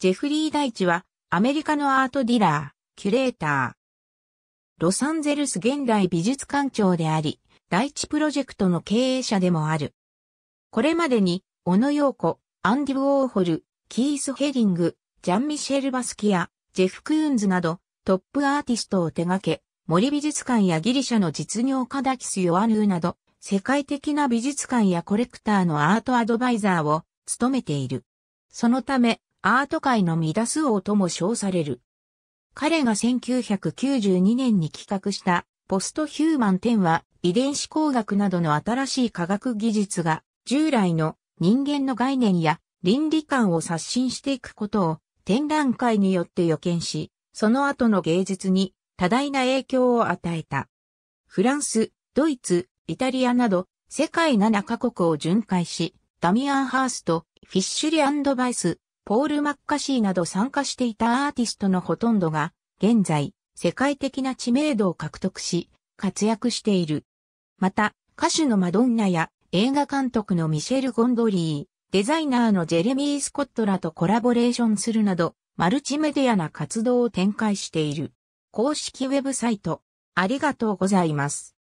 ジェフリー大地は、アメリカのアートディラー、キュレーター。ロサンゼルス現代美術館長であり、イチプロジェクトの経営者でもある。これまでに、小野洋子、アンディ・ウォーホル、キース・ヘリング、ジャン・ミシェル・バスキア、ジェフ・クーンズなど、トップアーティストを手掛け、森美術館やギリシャの実業家ダキス・ヨアヌーなど、世界的な美術館やコレクターのアートアドバイザーを務めている。そのため、アート界のミダス王とも称される。彼が1992年に企画したポストヒューマン10は遺伝子工学などの新しい科学技術が従来の人間の概念や倫理観を刷新していくことを展覧会によって予見し、その後の芸術に多大な影響を与えた。フランス、ドイツ、イタリアなど世界7カ国を巡回し、ダミアン・ハースト、フィッシュリアンドバイス、ポール・マッカシーなど参加していたアーティストのほとんどが、現在、世界的な知名度を獲得し、活躍している。また、歌手のマドンナや映画監督のミシェル・ゴンドリー、デザイナーのジェレミー・スコットらとコラボレーションするなど、マルチメディアな活動を展開している。公式ウェブサイト、ありがとうございます。